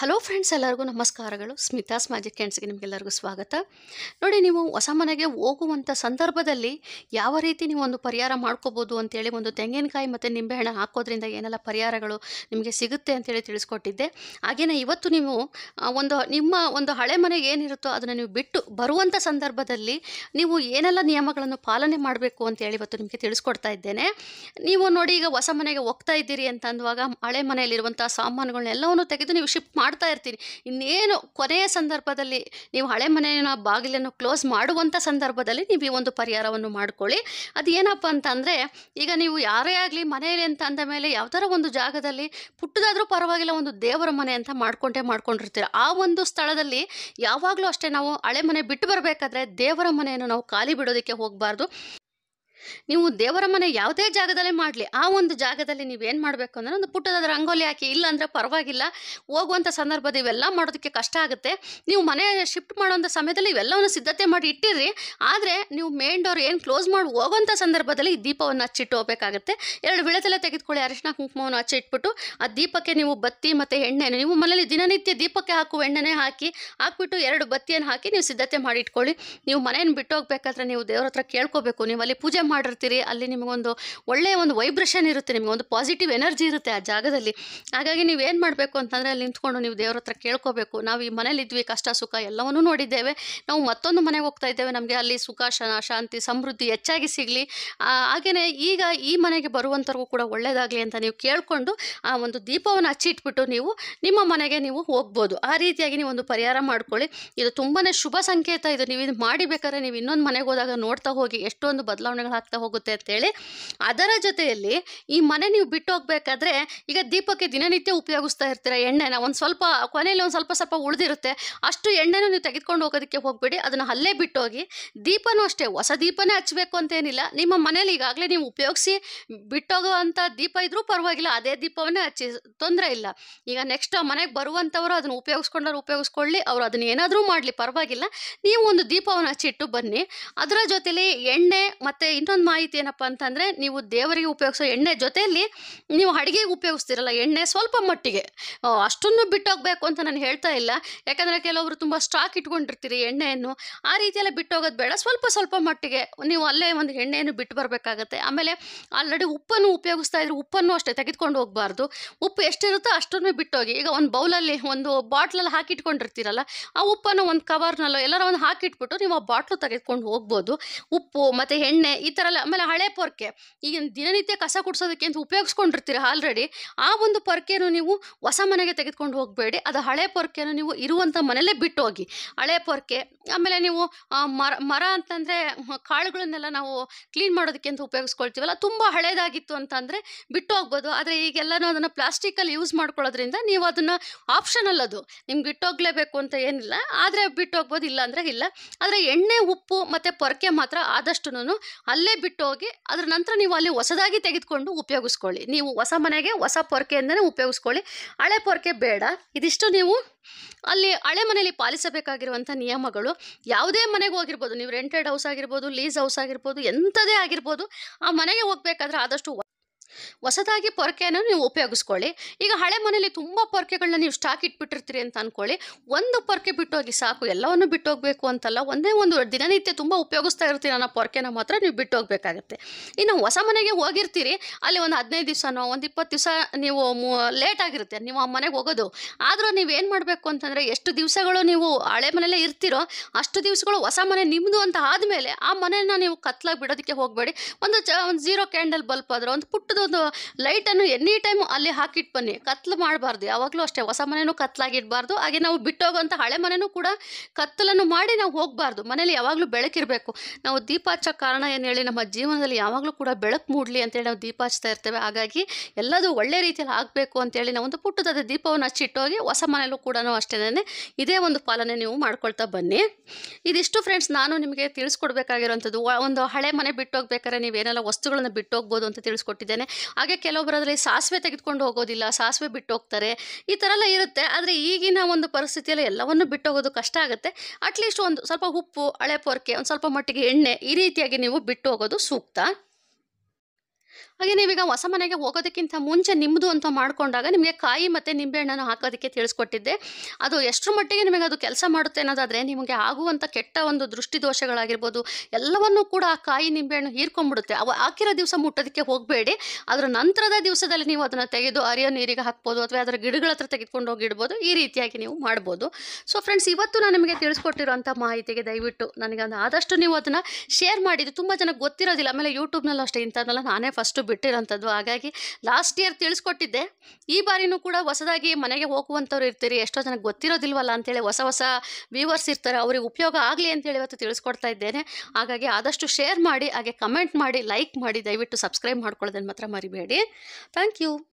Hello. Friends ಎಲ್ಲರಿಗೂ ನಮಸ್ಕಾರಗಳು Smitha's magic ಕ್ಯಾಂಡ್ಸ್ಗೆ ನಿಮಗೆಲ್ಲರಿಗೂ ಸ್ವಾಗತ ನೋಡಿ ನೀವು ಹೊಸ ಮನೆಗೆ ಹೋಗುವಂಥ ಸಂದರ್ಭದಲ್ಲಿ ಯಾವ ರೀತಿ ನೀವು ಒಂದು ಪರಿಹಾರ ಮಾಡ್ಕೋಬೋದು ಅಂತೇಳಿ ಒಂದು ತೆಂಗಿನಕಾಯಿ ಮತ್ತು ನಿಂಬೆಹಣ್ಣು ಹಾಕೋದ್ರಿಂದ ಏನೆಲ್ಲ ಪರಿಹಾರಗಳು ನಿಮಗೆ ಸಿಗುತ್ತೆ ಅಂತೇಳಿ ತಿಳಿಸ್ಕೊಟ್ಟಿದ್ದೆ ಹಾಗೆಯೇ ಇವತ್ತು ನೀವು ಒಂದು ನಿಮ್ಮ ಒಂದು ಹಳೆ ಮನೆಗೆ ಏನಿರುತ್ತೋ ಅದನ್ನು ನೀವು ಬಿಟ್ಟು ಬರುವಂಥ ಸಂದರ್ಭದಲ್ಲಿ ನೀವು ಏನೆಲ್ಲ ನಿಯಮಗಳನ್ನು ಪಾಲನೆ ಮಾಡಬೇಕು ಅಂತೇಳಿ ಇವತ್ತು ನಿಮಗೆ ತಿಳಿಸ್ಕೊಡ್ತಾ ಇದ್ದೇನೆ ನೀವು ನೋಡಿ ಈಗ ಹೊಸ ಮನೆಗೆ ಹೋಗ್ತಾ ಇದ್ದೀರಿ ಅಂತ ಅಂದುವಾಗ ಹಳೆ ಮನೆಯಲ್ಲಿರುವಂಥ ಸಾಮಾನುಗಳನ್ನೆಲ್ಲವನ್ನು ತೆಗೆದು ನೀವು ಶಿಫ್ಟ್ ಮಾಡ್ತಾ ಇನ್ನೇನು ಕೊನೆಯ ಸಂದರ್ಭದಲ್ಲಿ ನೀವು ಹಳೆ ಮನೆಯ ಬಾಗಿಲನ್ನು ಕ್ಲೋಸ್ ಮಾಡುವಂಥ ಸಂದರ್ಭದಲ್ಲಿ ನೀವು ಈ ಒಂದು ಪರಿಹಾರವನ್ನು ಮಾಡ್ಕೊಳ್ಳಿ ಅದು ಏನಪ್ಪ ಅಂತಂದರೆ ಈಗ ನೀವು ಯಾರೇ ಆಗಲಿ ಮನೆಯಲ್ಲಿ ಅಂತ ಅಂದ ಮೇಲೆ ಯಾವ್ದಾರ ಒಂದು ಜಾಗದಲ್ಲಿ ಪುಟ್ಟದಾದರೂ ಪರವಾಗಿಲ್ಲ ಒಂದು ದೇವರ ಮನೆ ಅಂತ ಮಾಡ್ಕೊಂಡೆ ಮಾಡ್ಕೊಂಡಿರ್ತೀರ ಆ ಒಂದು ಸ್ಥಳದಲ್ಲಿ ಯಾವಾಗಲೂ ಅಷ್ಟೇ ನಾವು ಹಳೆ ಮನೆ ಬಿಟ್ಟು ಬರಬೇಕಾದ್ರೆ ದೇವರ ಮನೆಯನ್ನು ನಾವು ಖಾಲಿ ಬಿಡೋದಕ್ಕೆ ಹೋಗಬಾರ್ದು ನೀವು ದೇವರ ಮನೆ ಯಾವುದೇ ಜಾಗದಲ್ಲಿ ಮಾಡಲಿ ಆ ಒಂದು ಜಾಗದಲ್ಲಿ ನೀವೇನು ಮಾಡಬೇಕು ಅಂದರೆ ಒಂದು ಪುಟ್ಟದಾದ ರಂಗೋಲಿ ಹಾಕಿ ಇಲ್ಲ ಅಂದರೆ ಪರವಾಗಿಲ್ಲ ಹೋಗುವಂಥ ಸಂದರ್ಭದಲ್ಲಿ ಇವೆಲ್ಲ ಮಾಡೋದಕ್ಕೆ ಕಷ್ಟ ಆಗುತ್ತೆ ನೀವು ಮನೆ ಶಿಫ್ಟ್ ಮಾಡುವಂಥ ಸಮಯದಲ್ಲಿ ಇವೆಲ್ಲವನ್ನು ಸಿದ್ಧತೆ ಮಾಡಿ ಇಟ್ಟಿರಿ ಆದರೆ ನೀವು ಮೇನ್ ಡೋರ್ ಏನು ಕ್ಲೋಸ್ ಮಾಡಿ ಹೋಗುವಂಥ ಸಂದರ್ಭದಲ್ಲಿ ಈ ದೀಪವನ್ನು ಹಚ್ಚಿಟ್ಟು ಹೋಗಬೇಕಾಗುತ್ತೆ ಎರಡು ವಿಳದಲ್ಲೇ ತೆಗೆದುಕೊಳ್ಳಿ ಅರಿಶಿನ ಕುಂಕುಮವನ್ನು ಹಚ್ಚಿಟ್ಬಿಟ್ಟು ಆ ದೀಪಕ್ಕೆ ನೀವು ಬತ್ತಿ ಮತ್ತು ಎಣ್ಣೆ ನೀವು ಮನೆಯಲ್ಲಿ ದಿನನಿತ್ಯ ದೀಪಕ್ಕೆ ಹಾಕುವ ಎಣ್ಣೆನೇ ಹಾಕಿ ಹಾಕ್ಬಿಟ್ಟು ಎರಡು ಬತ್ತಿಯನ್ನು ಹಾಕಿ ನೀವು ಸಿದ್ಧತೆ ಮಾಡಿ ಇಟ್ಕೊಳ್ಳಿ ನೀವು ಮನೆಯನ್ನು ಬಿಟ್ಟು ಹೋಗ್ಬೇಕಾದ್ರೆ ನೀವು ದೇವ್ರ ಹತ್ರ ಕೇಳ್ಕೋಬೇಕು ನೀವು ಅಲ್ಲಿ ಪೂಜೆ ಮಾಡಿ ಮಾಡಿರ್ತೀರಿ ಅಲ್ಲಿ ನಿಮಗೊಂದು ಒಳ್ಳೆಯ ಒಂದು ವೈಬ್ರೇಷನ್ ಇರುತ್ತೆ ಒಂದು ಪಾಸಿಟಿವ್ ಎನರ್ಜಿ ಇರುತ್ತೆ ಆ ಜಾಗದಲ್ಲಿ ಹಾಗಾಗಿ ನೀವು ಏನು ಮಾಡಬೇಕು ಅಂತಂದರೆ ಅಲ್ಲಿ ನಿಂತ್ಕೊಂಡು ನೀವು ದೇವ್ರ ಹತ್ರ ಕೇಳ್ಕೋಬೇಕು ನಾವು ಈ ಮನೇಲಿದ್ವಿ ಕಷ್ಟ ಸುಖ ಎಲ್ಲವನ್ನೂ ನೋಡಿದ್ದೇವೆ ನಾವು ಮತ್ತೊಂದು ಮನೆಗೆ ಹೋಗ್ತಾ ಇದ್ದೇವೆ ನಮಗೆ ಅಲ್ಲಿ ಸುಖ ಶಾಂತಿ ಸಮೃದ್ಧಿ ಹೆಚ್ಚಾಗಿ ಸಿಗಲಿ ಹಾಗೆಯೇ ಈಗ ಈ ಮನೆಗೆ ಬರುವಂಥವ್ರಿಗೂ ಕೂಡ ಒಳ್ಳೆಯದಾಗಲಿ ಅಂತ ನೀವು ಕೇಳಿಕೊಂಡು ಆ ಒಂದು ದೀಪವನ್ನು ಹಚ್ಚಿಟ್ಬಿಟ್ಟು ನೀವು ನಿಮ್ಮ ಮನೆಗೆ ನೀವು ಹೋಗ್ಬೋದು ಆ ರೀತಿಯಾಗಿ ನೀವು ಒಂದು ಪರಿಹಾರ ಮಾಡ್ಕೊಳ್ಳಿ ಇದು ತುಂಬಾ ಶುಭ ಸಂಕೇತ ಇದು ನೀವು ಇದು ಮಾಡಿಬೇಕಾದ್ರೆ ನೀವು ಇನ್ನೊಂದು ಮನೆಗೆ ಹೋದಾಗ ನೋಡ್ತಾ ಹೋಗಿ ಎಷ್ಟೊಂದು ಬದಲಾವಣೆಗಳು ಆಗ್ತಾ ಹೋಗುತ್ತೆ ಅಂತೇಳಿ ಅದರ ಜೊತೆಯಲ್ಲಿ ಈ ಮನೆ ನೀವು ಬಿಟ್ಟು ಹೋಗ್ಬೇಕಾದ್ರೆ ಈಗ ದೀಪಕ್ಕೆ ದಿನನಿತ್ಯ ಉಪಯೋಗಿಸ್ತಾ ಇರ್ತೀರ ಎಣ್ಣೆನ ಒಂದು ಸ್ವಲ್ಪ ಕೊನೆಯಲ್ಲಿ ಒಂದು ಸ್ವಲ್ಪ ಸ್ವಲ್ಪ ಉಳಿದಿರುತ್ತೆ ಅಷ್ಟು ಎಣ್ಣೆನೂ ನೀವು ತೆಗೆದುಕೊಂಡು ಹೋಗೋದಕ್ಕೆ ಹೋಗಬೇಡಿ ಅದನ್ನು ಅಲ್ಲೇ ಬಿಟ್ಟು ಹೋಗಿ ದೀಪನೂ ಅಷ್ಟೇ ಹೊಸ ದೀಪನೇ ಹಚ್ಚಬೇಕು ಅಂತೇನಿಲ್ಲ ನಿಮ್ಮ ಮನೇಲಿ ಈಗಾಗಲೇ ನೀವು ಉಪಯೋಗಿಸಿ ಬಿಟ್ಟೋಗುವಂಥ ದೀಪ ಇದ್ರೂ ಪರವಾಗಿಲ್ಲ ಅದೇ ದೀಪವನ್ನೇ ಹಚ್ಚಿ ತೊಂದರೆ ಇಲ್ಲ ಈಗ ನೆಕ್ಸ್ಟ್ ಆ ಮನೆಗೆ ಬರುವಂಥವರು ಅದನ್ನು ಉಪಯೋಗಿಸ್ಕೊಂಡವ್ರು ಉಪಯೋಗಿಸ್ಕೊಳ್ಳಿ ಅವರು ಅದನ್ನು ಏನಾದರೂ ಮಾಡಲಿ ಪರವಾಗಿಲ್ಲ ನೀವು ಒಂದು ದೀಪವನ್ನು ಹಚ್ಚಿಟ್ಟು ಬನ್ನಿ ಅದರ ಜೊತೆಲಿ ಎಣ್ಣೆ ಮತ್ತು ಇನ್ನೊಂದು ಇನ್ನೊಂದು ಮಾಹಿತಿ ಏನಪ್ಪ ಅಂತಂದರೆ ನೀವು ದೇವರಿಗೆ ಉಪಯೋಗಿಸೋ ಎಣ್ಣೆ ಜೊತೆಯಲ್ಲಿ ನೀವು ಅಡುಗೆಗೆ ಉಪಯೋಗಿಸ್ತಿರಲ್ಲ ಎಣ್ಣೆ ಸ್ವಲ್ಪ ಮಟ್ಟಿಗೆ ಅಷ್ಟನ್ನು ಬಿಟ್ಟೋಗಬೇಕು ಅಂತ ನಾನು ಹೇಳ್ತಾ ಇಲ್ಲ ಯಾಕಂದರೆ ಕೆಲವರು ತುಂಬ ಸ್ಟಾಕ್ ಇಟ್ಕೊಂಡಿರ್ತೀರಿ ಎಣ್ಣೆಯನ್ನು ಆ ರೀತಿಯೆಲ್ಲ ಬಿಟ್ಟೋಗೋದು ಬೇಡ ಸ್ವಲ್ಪ ಸ್ವಲ್ಪ ಮಟ್ಟಿಗೆ ನೀವು ಅಲ್ಲೇ ಒಂದು ಎಣ್ಣೆಯನ್ನು ಬಿಟ್ಟು ಬರಬೇಕಾಗತ್ತೆ ಆಮೇಲೆ ಆಲ್ರೆಡಿ ಉಪ್ಪನ್ನು ಉಪಯೋಗಿಸ್ತಾ ಇದ್ರೆ ಉಪ್ಪನ್ನು ಅಷ್ಟೇ ತೆಗೆದುಕೊಂಡು ಹೋಗಬಾರ್ದು ಉಪ್ಪು ಎಷ್ಟಿರುತ್ತೋ ಅಷ್ಟನ್ನು ಬಿಟ್ಟೋಗಿ ಈಗ ಒಂದು ಬೌಲಲ್ಲಿ ಒಂದು ಬಾಟ್ಲಲ್ಲಿ ಹಾಕಿಟ್ಕೊಂಡಿರ್ತೀರಲ್ಲ ಆ ಉಪ್ಪನ್ನು ಒಂದು ಕವರ್ನಲ್ಲೋ ಎಲ್ಲರ ಒಂದು ಹಾಕಿಟ್ಬಿಟ್ಟು ನೀವು ಆ ಬಾಟ್ಲು ತೆಗೆದುಕೊಂಡು ಹೋಗ್ಬೋದು ಉಪ್ಪು ಮತ್ತು ಎಣ್ಣೆ ಈ ಥರ ಆಮೇಲೆ ಹಳೆ ಪೊರ್ಕೆ ಈಗಿನ ದಿನನಿತ್ಯ ಕಸ ಕುಡ್ಸೋದಕ್ಕೆ ಅಂತ ಉಪಯೋಗಿಸ್ಕೊಂಡಿರ್ತೀರ ಆಲ್ರೆಡಿ ಆ ಒಂದು ಪೊರ್ಕೆಯನ್ನು ನೀವು ಹೊಸ ಮನೆಗೆ ತೆಗೆದುಕೊಂಡು ಹೋಗಬೇಡಿ ಅದು ಹಳೆ ಪೊರ್ಕೆಯನ್ನು ನೀವು ಇರುವಂಥ ಮನೆಯಲ್ಲೇ ಬಿಟ್ಟು ಹೋಗಿ ಹಳೆ ಪೊರ್ಕೆ ಆಮೇಲೆ ನೀವು ಮರ ಮರ ಅಂತಂದರೆ ಕಾಳುಗಳನ್ನೆಲ್ಲ ನಾವು ಕ್ಲೀನ್ ಮಾಡೋದಕ್ಕೆ ಅಂತ ಉಪಯೋಗಿಸ್ಕೊಳ್ತೀವಲ್ಲ ತುಂಬ ಹಳೇದಾಗಿತ್ತು ಅಂತಂದರೆ ಬಿಟ್ಟು ಹೋಗ್ಬೋದು ಆದರೆ ಈಗೆಲ್ಲನೂ ಅದನ್ನು ಪ್ಲಾಸ್ಟಿಕಲ್ಲಿ ಯೂಸ್ ಮಾಡ್ಕೊಳ್ಳೋದ್ರಿಂದ ನೀವು ಅದನ್ನು ಆಪ್ಷನ್ ಅದು ನಿಮ್ಗೆ ಇಟ್ಟೋಗ್ಲೇಬೇಕು ಅಂತ ಏನಿಲ್ಲ ಆದರೆ ಬಿಟ್ಟು ಹೋಗ್ಬೋದು ಇಲ್ಲ ಅಂದರೆ ಇಲ್ಲ ಆದರೆ ಎಣ್ಣೆ ಉಪ್ಪು ಮತ್ತು ಪೊರ್ಕೆ ಮಾತ್ರ ಆದಷ್ಟು ಅಲ್ಲಿ ಅಲ್ಲೇ ಬಿಟ್ಟು ಹೋಗಿ ಅದ್ರ ನಂತರ ನೀವು ಅಲ್ಲಿ ಹೊಸದಾಗಿ ತೆಗೆದುಕೊಂಡು ಉಪಯೋಗಿಸ್ಕೊಳ್ಳಿ ನೀವು ಹೊಸ ಮನೆಗೆ ಹೊಸ ಪೊರಕೆಯಿಂದನೇ ಉಪಯೋಗಿಸ್ಕೊಳ್ಳಿ ಹಳೆ ಪೊರಕೆ ಬೇಡ ಇದಿಷ್ಟು ನೀವು ಅಲ್ಲಿ ಹಳೆ ಮನೆಯಲ್ಲಿ ಪಾಲಿಸಬೇಕಾಗಿರುವಂಥ ನಿಯಮಗಳು ಯಾವುದೇ ಮನೆಗೆ ಹೋಗಿರ್ಬೋದು ನೀವು ರೆಂಟೆಡ್ ಹೌಸ್ ಆಗಿರ್ಬೋದು ಲೀಸ್ ಹೌಸ್ ಆಗಿರ್ಬೋದು ಎಂಥದೇ ಆಗಿರ್ಬೋದು ಆ ಮನೆಗೆ ಹೋಗ್ಬೇಕಾದ್ರೆ ಆದಷ್ಟು ಹೊಸದಾಗಿ ಪೊರಕೆಯನ್ನು ನೀವು ಉಪಯೋಗಿಸ್ಕೊಳ್ಳಿ ಈಗ ಹಳೆ ಮನೇಲಿ ತುಂಬ ಪೊರಕೆಗಳನ್ನ ನೀವು ಸ್ಟಾಕ್ ಇಟ್ಬಿಟ್ಟಿರ್ತೀರಿ ಅಂತ ಅಂದ್ಕೊಳ್ಳಿ ಒಂದು ಪೊರಕೆ ಬಿಟ್ಟೋಗಿ ಸಾಕು ಎಲ್ಲವನ್ನು ಬಿಟ್ಟೋಗಬೇಕು ಅಂತಲ್ಲ ಒಂದೇ ಒಂದು ದಿನನಿತ್ಯ ತುಂಬ ಉಪಯೋಗಿಸ್ತಾ ಇರ್ತೀರ ಅನ್ನೋ ಪೊರಕೆನ ಮಾತ್ರ ನೀವು ಬಿಟ್ಟು ಹೋಗಬೇಕಾಗುತ್ತೆ ಇನ್ನು ಹೊಸ ಮನೆಗೆ ಹೋಗಿರ್ತೀರಿ ಅಲ್ಲಿ ಒಂದು ಹದಿನೈದು ದಿವಸನೋ ಒಂದು ಇಪ್ಪತ್ತು ದಿವಸ ನೀವು ಲೇಟ್ ಆಗಿರುತ್ತೆ ನೀವು ಆ ಮನೆಗೆ ಹೋಗೋದು ಆದರೂ ನೀವೇನು ಮಾಡಬೇಕು ಅಂತಂದರೆ ಎಷ್ಟು ದಿವಸಗಳು ನೀವು ಹಳೆ ಮನೆಯಲ್ಲೇ ಇರ್ತೀರೋ ಅಷ್ಟು ದಿವಸಗಳು ಹೊಸ ಮನೆ ನಿಮ್ಮದು ಅಂತ ಆದಮೇಲೆ ಆ ಮನೆಯನ್ನು ನೀವು ಕತ್ಲಾಗಿ ಬಿಡೋದಕ್ಕೆ ಹೋಗಬೇಡಿ ಒಂದು ಚ ಒಂದು ಜೀರೋ ಕ್ಯಾಂಡಲ್ ಬಲ್ಪ್ ಆದರೆ ಒಂದು ಪುಟ್ಟದೊಂದು ಒಂದು ಲೈಟನ್ನು ಎನಿ ಟೈಮ್ ಅಲ್ಲಿ ಹಾಕಿಟ್ಟು ಬನ್ನಿ ಕತ್ಲು ಮಾಡಬಾರ್ದು ಯಾವಾಗಲೂ ಅಷ್ಟೇ ಹೊಸ ಮನೆಯೂ ಕತ್ಲಾಗಿಡಬಾರ್ದು ಹಾಗೆ ನಾವು ಬಿಟ್ಟೋಗೋಂಥ ಹಳೆ ಮನೆಯೂ ಕೂಡ ಕತ್ತಲನ್ನು ಮಾಡಿ ನಾವು ಹೋಗಬಾರ್ದು ಮನೇಲಿ ಯಾವಾಗಲೂ ಬೆಳಕಿರಬೇಕು ನಾವು ದೀಪ ಹಚ್ಚೋ ಕಾರಣ ಏನು ಹೇಳಿ ನಮ್ಮ ಜೀವನದಲ್ಲಿ ಯಾವಾಗಲೂ ಕೂಡ ಬೆಳಕು ಮೂಡಲಿ ಅಂತೇಳಿ ನಾವು ದೀಪ ಹಚ್ತಾ ಇರ್ತೇವೆ ಹಾಗಾಗಿ ಎಲ್ಲದೂ ಒಳ್ಳೆ ರೀತಿಯಲ್ಲಿ ಆಗಬೇಕು ಅಂತೇಳಿ ನಾವು ಒಂದು ಪುಟ್ಟದಾದ ದೀಪವನ್ನು ಹಚ್ಚಿಟ್ಟೋಗಿ ಹೊಸ ಮನೆಯಲ್ಲೂ ಕೂಡ ಅಷ್ಟೇ ಇದೇ ಒಂದು ಪಾಲನೆ ನೀವು ಮಾಡ್ಕೊಳ್ತಾ ಬನ್ನಿ ಇದಿಷ್ಟು ಫ್ರೆಂಡ್ಸ್ ನಾನು ನಿಮಗೆ ತಿಳಿಸ್ಕೊಡ್ಬೇಕಾಗಿರೋಂಥದ್ದು ಒಂದು ಹಳೆ ಮನೆ ಬಿಟ್ಟೋಗ್ಬೇಕಾದ್ರೆ ನೀವೇನೆಲ್ಲ ವಸ್ತುಗಳನ್ನು ಬಿಟ್ಟೋಗ್ಬೋದು ಅಂತ ತಿಳಿಸ್ಕೊಟ್ಟಿದ್ದೇನೆ ಹಾಗೆ ಕೆಲವೊಬ್ಬರಾದ್ರೆ ಸಾಸಿವೆ ತೆಗೆದುಕೊಂಡು ಹೋಗೋದಿಲ್ಲ ಸಾಸಿವೆ ಬಿಟ್ಟು ಹೋಗ್ತಾರೆ ಈ ಥರ ಎಲ್ಲ ಇರುತ್ತೆ ಆದರೆ ಈಗಿನ ಒಂದು ಪರಿಸ್ಥಿತಿಯಲ್ಲಿ ಎಲ್ಲವನ್ನು ಹೋಗೋದು ಕಷ್ಟ ಆಗುತ್ತೆ ಅಟ್ಲೀಸ್ಟ್ ಒಂದು ಸ್ವಲ್ಪ ಉಪ್ಪು ಹಳೆ ಪೊರ್ಕೆ ಒಂದು ಸ್ವಲ್ಪ ಮಟ್ಟಿಗೆ ಎಣ್ಣೆ ಈ ರೀತಿಯಾಗಿ ನೀವು ಬಿಟ್ಟು ಹೋಗೋದು ಸೂಕ್ತ ಹಾಗೆ ನೀವೀಗ ಹೊಸ ಮನೆಗೆ ಹೋಗೋದಕ್ಕಿಂತ ಮುಂಚೆ ನಿಮ್ಮದು ಅಂತ ಮಾಡಿಕೊಂಡಾಗ ನಿಮಗೆ ಕಾಯಿ ಮತ್ತು ನಿಂಬೆಹಣ್ಣನ್ನು ಹಾಕೋದಕ್ಕೆ ತಿಳಿಸ್ಕೊಟ್ಟಿದ್ದೆ ಅದು ಎಷ್ಟರ ಮಟ್ಟಿಗೆ ನಿಮಗೆ ಅದು ಕೆಲಸ ಮಾಡುತ್ತೆ ಅನ್ನೋದಾದರೆ ನಿಮಗೆ ಆಗುವಂಥ ಕೆಟ್ಟ ಒಂದು ದೃಷ್ಟಿ ದೋಷಗಳಾಗಿರ್ಬೋದು ಎಲ್ಲವನ್ನೂ ಕೂಡ ಆ ಕಾಯಿ ನಿಂಬೆಹಣ್ಣು ಹೀರ್ಕೊಂಡ್ಬಿಡುತ್ತೆ ಅವು ಹಾಕಿರೋ ದಿವಸ ಮುಟ್ಟೋದಕ್ಕೆ ಹೋಗಬೇಡಿ ಅದರ ನಂತರದ ದಿವಸದಲ್ಲಿ ನೀವು ಅದನ್ನು ತೆಗೆದು ಅರಿಯೋ ನೀರಿಗೆ ಹಾಕ್ಬೋದು ಅಥವಾ ಅದರ ಗಿಡಗಳ ಹತ್ರ ತೆಗೆದುಕೊಂಡು ಹೋಗಿಡ್ಬೋದು ಈ ರೀತಿಯಾಗಿ ನೀವು ಮಾಡ್ಬೋದು ಸೊ ಫ್ರೆಂಡ್ಸ್ ಇವತ್ತು ನಾನು ನಿಮಗೆ ತಿಳಿಸ್ಕೊಟ್ಟಿರುವಂಥ ಮಾಹಿತಿಗೆ ದಯವಿಟ್ಟು ನನಗೆ ಆದಷ್ಟು ನೀವು ಅದನ್ನು ಶೇರ್ ಮಾಡಿದ್ದು ತುಂಬ ಜನಕ್ಕೆ ಗೊತ್ತಿರೋದಿಲ್ಲ ಆಮೇಲೆ ಯೂಟ್ಯೂಬ್ನಲ್ಲೂ ಅಷ್ಟೇ ಇಂಥದ್ದೆಲ್ಲ ನಾನೇ ಫಸ್ಟ್ ಅಷ್ಟು ಬಿಟ್ಟಿರೋಂಥದ್ದು ಹಾಗಾಗಿ ಲಾಸ್ಟ್ ಇಯರ್ ತಿಳಿಸ್ಕೊಟ್ಟಿದ್ದೆ ಈ ಬಾರಿನೂ ಕೂಡ ಹೊಸದಾಗಿ ಮನೆಗೆ ಹೋಗುವಂಥವ್ರು ಇರ್ತೀರಿ ಎಷ್ಟೋ ಜನಕ್ಕೆ ಗೊತ್ತಿರೋದಿಲ್ವಲ್ಲ ಅಂತೇಳಿ ಹೊಸ ಹೊಸ ವ್ಯೂವರ್ಸ್ ಇರ್ತಾರೆ ಅವ್ರಿಗೆ ಉಪಯೋಗ ಆಗಲಿ ಅಂತೇಳಿ ಇವತ್ತು ತಿಳಿಸ್ಕೊಡ್ತಾ ಇದ್ದೇನೆ ಹಾಗಾಗಿ ಆದಷ್ಟು ಶೇರ್ ಮಾಡಿ ಹಾಗೆ ಕಮೆಂಟ್ ಮಾಡಿ ಲೈಕ್ ಮಾಡಿ ದಯವಿಟ್ಟು ಸಬ್ಸ್ಕ್ರೈಬ್ ಮಾಡ್ಕೊಳ್ಳೋದನ್ನು ಮಾತ್ರ ಮರಿಬೇಡಿ ಥ್ಯಾಂಕ್ ಯು